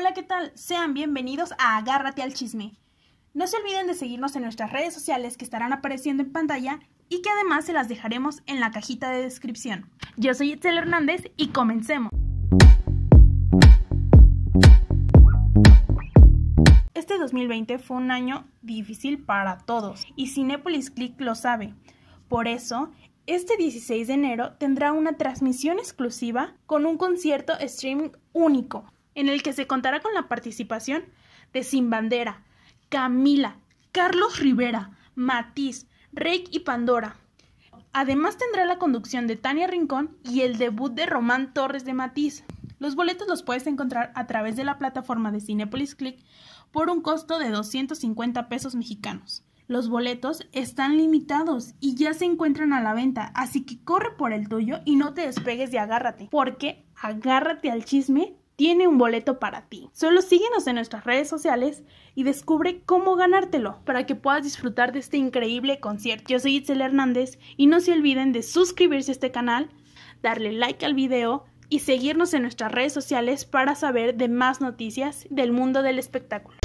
Hola, ¿qué tal? Sean bienvenidos a Agárrate al chisme. No se olviden de seguirnos en nuestras redes sociales que estarán apareciendo en pantalla y que además se las dejaremos en la cajita de descripción. Yo soy Itzel Hernández y comencemos. Este 2020 fue un año difícil para todos y Cinepolis Click lo sabe. Por eso, este 16 de enero tendrá una transmisión exclusiva con un concierto streaming único en el que se contará con la participación de Sin Bandera, Camila, Carlos Rivera, Matiz, Rey y Pandora. Además tendrá la conducción de Tania Rincón y el debut de Román Torres de Matiz. Los boletos los puedes encontrar a través de la plataforma de Cinepolis Click por un costo de 250 pesos mexicanos. Los boletos están limitados y ya se encuentran a la venta, así que corre por el tuyo y no te despegues de agárrate, porque agárrate al chisme tiene un boleto para ti. Solo síguenos en nuestras redes sociales y descubre cómo ganártelo para que puedas disfrutar de este increíble concierto. Yo soy Itzel Hernández y no se olviden de suscribirse a este canal, darle like al video y seguirnos en nuestras redes sociales para saber de más noticias del mundo del espectáculo.